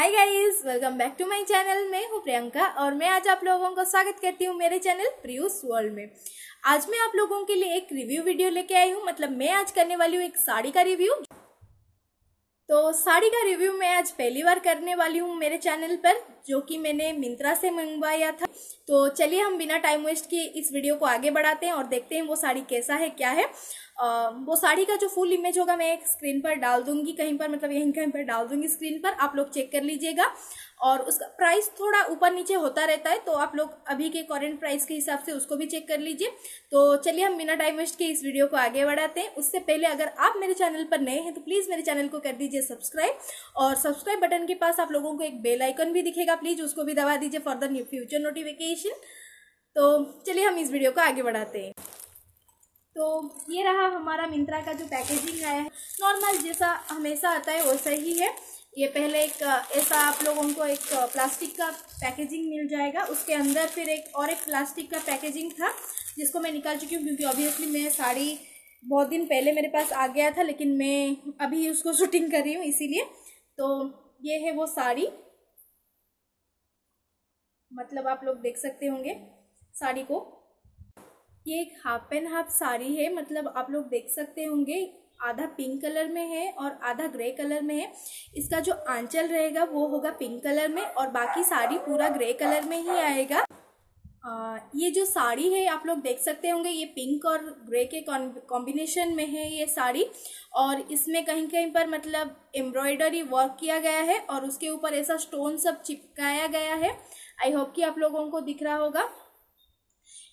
hi guys welcome back to my channel मैं हूँ प्रियंका और मैं आज आप लोगों का स्वागत करती हूँ मेरे चैनल प्रियूस वर्ल्ड में आज मैं आप लोगों के लिए एक रिव्यू वीडियो लेके आई हूँ मतलब मैं आज करने वाली हूँ एक साड़ी का रिव्यू तो साड़ी का रिव्यू मैं आज पहली बार करने वाली हूँ मेरे चैनल पर जो कि मैंने मिंत्रा से मंगवाया था तो चलिए हम बिना टाइम वेस्ट किए इस वीडियो को आगे बढ़ाते हैं और देखते हैं वो साड़ी कैसा है क्या है वो साड़ी का जो फुल इमेज होगा मैं एक स्क्रीन पर डाल दूंगी कहीं पर मतलब यहीं कहीं पर डाल दूंगी स्क्रीन पर आप लोग चेक कर लीजिएगा और उसका प्राइस थोड़ा ऊपर नीचे होता रहता है तो आप लोग अभी के करेंट प्राइस के हिसाब से उसको भी चेक कर लीजिए तो चलिए हम बिना टाइम वेस्ट के इस वीडियो को आगे बढ़ाते हैं उससे पहले अगर आप मेरे चैनल पर नए हैं तो प्लीज़ मेरे चैनल को कर दीजिए सब्सक्राइब और सब्सक्राइब बटन के पास आप लोगों को एक बेल आइकन भी दिखेगा प्लीज़ उसको भी दबा दीजिए for the new future notification तो चलिए हम इस वीडियो को आगे बढ़ाते हैं तो ये रहा हमारा मिंत्रा का जो पैकेजिंग आया है नॉर्मल जैसा हमेशा आता है वैसा ही है ये पहले एक ऐसा आप लोगों को एक प्लास्टिक का पैकेजिंग मिल जाएगा उसके अंदर फिर एक और एक प्लास्टिक का पैकेजिंग था जिसको मैं निकाल चुकी हूँ क्योंकि ऑब्वियसली मैं साड़ी बहुत दिन पहले मेरे पास आ गया था लेकिन मैं अभी उसको शूटिंग कर रही हूँ इसीलिए तो ये है वो साड़ी मतलब आप लोग देख सकते होंगे साड़ी को ये एक हाफ एंड हाफ साड़ी है मतलब आप लोग देख सकते होंगे आधा पिंक कलर में है और आधा ग्रे कलर में है इसका जो आंचल रहेगा वो होगा पिंक कलर में और बाकी साड़ी पूरा ग्रे कलर में ही आएगा आ, ये जो साड़ी है आप लोग देख सकते होंगे ये पिंक और ग्रे के कॉम्बिनेशन में है ये साड़ी और इसमें कहीं कहीं पर मतलब एम्ब्रॉयडरी वर्क किया गया है और उसके ऊपर ऐसा स्टोन सब चिपकाया गया है आई होप कि आप लोगों को दिख रहा होगा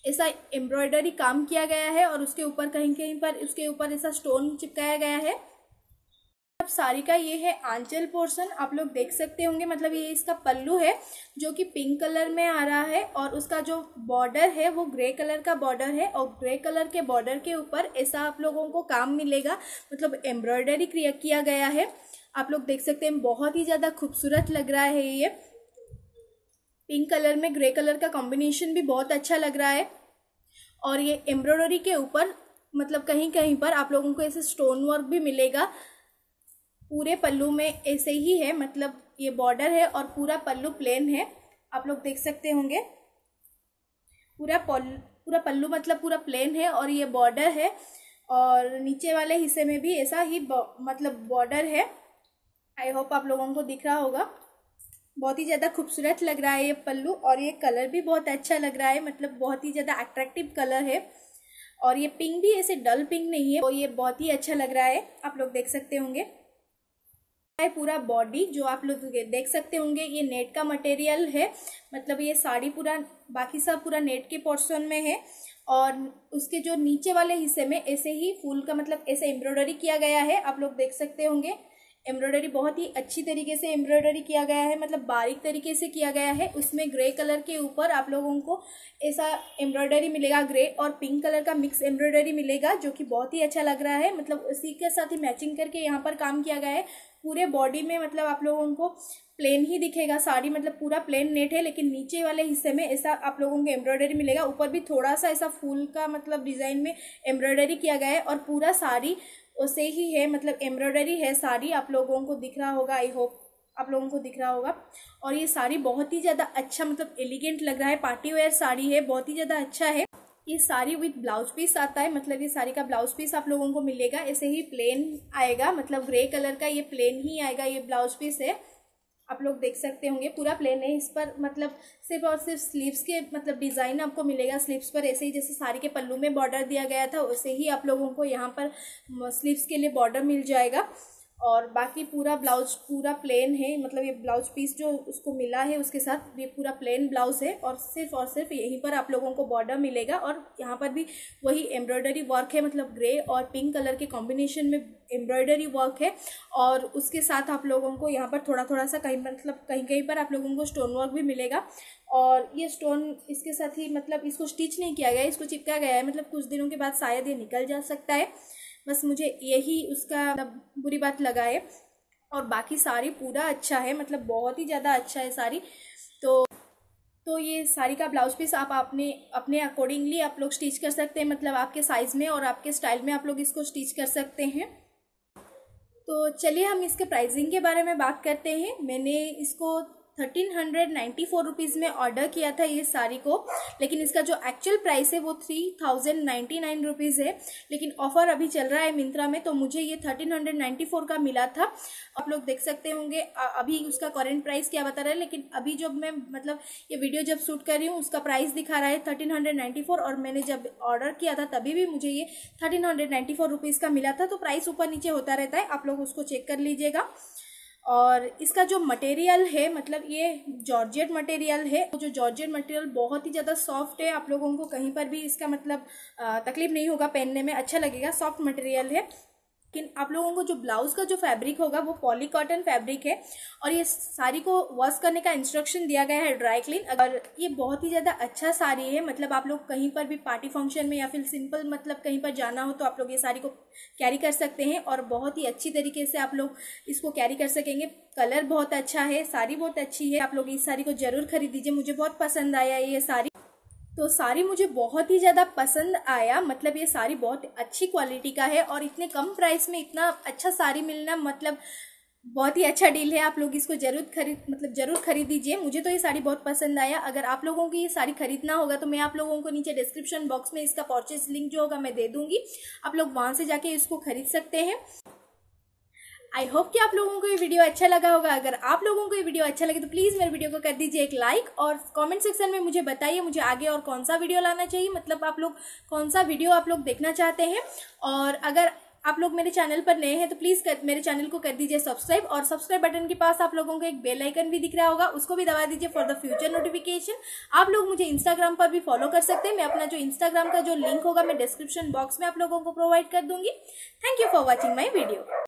ऐसा एम्ब्रॉयडरी काम किया गया है और उसके ऊपर कहीं कहीं पर उसके ऊपर ऐसा स्टोन चिपकाया गया है अब साड़ी का ये है आंचल पोर्शन आप लोग देख सकते होंगे मतलब ये इसका पल्लू है जो कि पिंक कलर में आ रहा है और उसका जो बॉर्डर है वो ग्रे कलर का बॉर्डर है और ग्रे कलर के बॉर्डर के ऊपर ऐसा आप लोगों को काम मिलेगा मतलब एम्ब्रॉयडरी किया गया है आप लोग देख सकते हैं बहुत ही ज़्यादा खूबसूरत लग रहा है ये पिंक कलर में ग्रे कलर का कॉम्बिनेशन भी बहुत अच्छा लग रहा है और ये एम्ब्रॉयडरी के ऊपर मतलब कहीं कहीं पर आप लोगों को ऐसे स्टोन वर्क भी मिलेगा पूरे पल्लू में ऐसे ही है मतलब ये बॉर्डर है और पूरा पल्लू प्लेन है आप लोग देख सकते होंगे पूरा पूरा पल्लू मतलब पूरा प्लेन है और ये बॉर्डर है और नीचे वाले हिस्से में भी ऐसा ही मतलब बॉर्डर है आई होप आप लोगों को दिख रहा होगा बहुत ही ज़्यादा खूबसूरत लग रहा है ये पल्लू और ये कलर भी बहुत अच्छा लग रहा है मतलब बहुत ही ज़्यादा अट्रैक्टिव कलर है और ये पिंक भी ऐसे डल पिंक नहीं है और तो ये बहुत ही अच्छा लग रहा है आप लोग देख सकते होंगे है पूरा बॉडी जो आप लोग देख सकते होंगे ये नेट का मटेरियल है मतलब ये साड़ी पूरा बाकी सब पूरा नेट के पोर्शन में है और उसके जो नीचे वाले हिस्से में ऐसे ही फूल का मतलब ऐसे एम्ब्रॉयडरी किया गया है आप लोग देख सकते होंगे एम्ब्रॉयडरी बहुत ही अच्छी तरीके से एम्ब्रॉयडरी किया गया है मतलब बारीक तरीके से किया गया है उसमें ग्रे कलर के ऊपर आप लोगों को ऐसा एम्ब्रॉयडरी मिलेगा ग्रे और पिंक कलर का मिक्स एम्ब्रॉयडरी मिलेगा जो कि बहुत ही अच्छा लग रहा है मतलब उसी के साथ ही मैचिंग करके यहाँ पर काम किया गया है पूरे बॉडी में मतलब आप लोगों को प्लेन ही दिखेगा साड़ी मतलब पूरा प्लेन नेट है लेकिन नीचे वाले हिस्से में ऐसा आप लोगों को एम्ब्रॉयडरी मिलेगा ऊपर भी थोड़ा सा ऐसा फूल का मतलब डिज़ाइन में एम्ब्रॉयडरी किया गया है और पूरा साड़ी उसे ही है मतलब एम्ब्रॉयडरी है साड़ी आप लोगों को दिख रहा होगा आई होप आप लोगों को दिख रहा होगा और ये साड़ी बहुत ही ज़्यादा अच्छा मतलब एलिगेंट लग रहा है पार्टी वेयर साड़ी है बहुत ही ज़्यादा अच्छा है ये साड़ी विथ ब्लाउज पीस आता है मतलब ये साड़ी का ब्लाउज पीस आप लोगों को मिलेगा ऐसे ही प्लेन आएगा मतलब ग्रे कलर का ये प्लेन ही आएगा ये ब्लाउज पीस है आप लोग देख सकते होंगे पूरा प्लेन है इस पर मतलब सिर्फ और सिर्फ स्लीव्स के मतलब डिज़ाइन आपको मिलेगा स्लीव्स पर ऐसे ही जैसे साड़ी के पल्लू में बॉर्डर दिया गया था वैसे ही आप लोगों को यहाँ पर स्लीव्स के लिए बॉर्डर मिल जाएगा और बाकी पूरा ब्लाउज पूरा प्लेन है मतलब ये ब्लाउज पीस जो उसको मिला है उसके साथ ये पूरा प्लेन ब्लाउज है और सिर्फ और सिर्फ यहीं पर आप लोगों को बॉर्डर मिलेगा और यहाँ पर भी वही एम्ब्रॉयडरी वर्क है मतलब ग्रे और पिंक कलर के कॉम्बिनेशन में एम्ब्रॉयडरी वर्क है और उसके साथ आप लोगों को यहाँ पर थोड़ा थोड़ा सा कहीं मतलब कहीं कहीं पर आप लोगों को स्टोन वर्क भी मिलेगा और ये स्टोन इसके साथ ही मतलब इसको स्टिच नहीं किया गया इसको चिपका गया है मतलब कुछ दिनों के बाद शायद ये निकल जा सकता है बस मुझे यही उसका मतलब बुरी बात लगा है और बाकी साड़ी पूरा अच्छा है मतलब बहुत ही ज़्यादा अच्छा है साड़ी तो तो ये साड़ी का ब्लाउज पीस आप अपने अपने अकॉर्डिंगली आप लोग स्टिच कर सकते हैं मतलब आपके साइज़ में और आपके स्टाइल में आप लोग इसको स्टिच कर सकते हैं तो चलिए हम इसके प्राइसिंग के बारे में बात करते हैं मैंने इसको thirteen hundred ninety four rupees में ऑर्डर किया था ये साड़ी को लेकिन इसका जो एक्चुअल प्राइस है वो three thousand ninety nine rupees है लेकिन ऑफर अभी चल रहा है मिंत्रा में तो मुझे ये थर्टीन हंड्रेड नाइन्टी फोर का मिला था आप लोग देख सकते होंगे अभी उसका करेंट प्राइस क्या बता रहा है लेकिन अभी जब मैं मतलब ये वीडियो जब शूट कर रही हूँ उसका प्राइस दिखा रहा है थर्टीन हंड्रेड नाइन्टी फोर और मैंने जब ऑर्डर किया था तभी भी मुझे ये thirteen hundred ninety four rupees का मिला था तो प्राइस ऊपर नीचे होता रहता है आप लोग उसको चेक कर लीजिएगा और इसका जो मटेरियल है मतलब ये जॉर्जेट मटेरियल है जो जॉर्जेट मटेरियल बहुत ही ज़्यादा सॉफ्ट है आप लोगों को कहीं पर भी इसका मतलब तकलीफ नहीं होगा पहनने में अच्छा लगेगा सॉफ्ट मटेरियल है लेकिन आप लोगों को जो ब्लाउज का जो फैब्रिक होगा वो पॉली कॉटन फैब्रिक है और ये साड़ी को वॉश करने का इंस्ट्रक्शन दिया गया है ड्राई क्लीन अगर ये बहुत ही ज़्यादा अच्छा साड़ी है मतलब आप लोग कहीं पर भी पार्टी फंक्शन में या फिर सिंपल मतलब कहीं पर जाना हो तो आप लोग ये साड़ी को कैरी कर सकते हैं और बहुत ही अच्छी तरीके से आप लोग इसको कैरी कर सकेंगे कलर बहुत अच्छा है साड़ी बहुत अच्छी है आप लोग इस साड़ी को जरूर खरीद दीजिए मुझे बहुत पसंद आया ये साड़ी तो साड़ी मुझे बहुत ही ज़्यादा पसंद आया मतलब ये साड़ी बहुत अच्छी क्वालिटी का है और इतने कम प्राइस में इतना अच्छा साड़ी मिलना मतलब बहुत ही अच्छा डील है आप लोग इसको जरूर खरीद मतलब जरूर खरीद दीजिए मुझे तो ये साड़ी बहुत पसंद आया अगर आप लोगों को ये साड़ी खरीदना होगा तो मैं आप लोगों को नीचे डिस्क्रिप्शन बॉक्स में इसका परचेज लिंक जो होगा मैं दे दूंगी आप लोग वहाँ से जाके इसको खरीद सकते हैं आई होप कि आप लोगों को ये वीडियो अच्छा लगा होगा अगर आप लोगों को ये वीडियो अच्छा लगे तो प्लीज़ मेरे वीडियो को कर दीजिए एक लाइक और कमेंट सेक्शन में मुझे बताइए मुझे आगे और कौन सा वीडियो लाना चाहिए मतलब आप लोग कौन सा वीडियो आप लोग देखना चाहते हैं और अगर आप लोग मेरे चैनल पर नए हैं तो प्लीज़ कर, मेरे चैनल को कर दीजिए सब्सक्राइब और सब्सक्राइब बटन के पास आप लोगों को एक बेल आइकन भी दिख रहा होगा उसको भी दबा दीजिए फॉर द फ्यूचर नोटिफिकेशन आप लोग मुझे इंस्टाग्राम पर भी फॉलो कर सकते हैं मैं अपना जो इंस्टाग्राम का जो लिंक होगा मैं डिस्क्रिप्शन बॉक्स में आप लोगों को प्रोवाइड कर दूंगी thank you for watching my video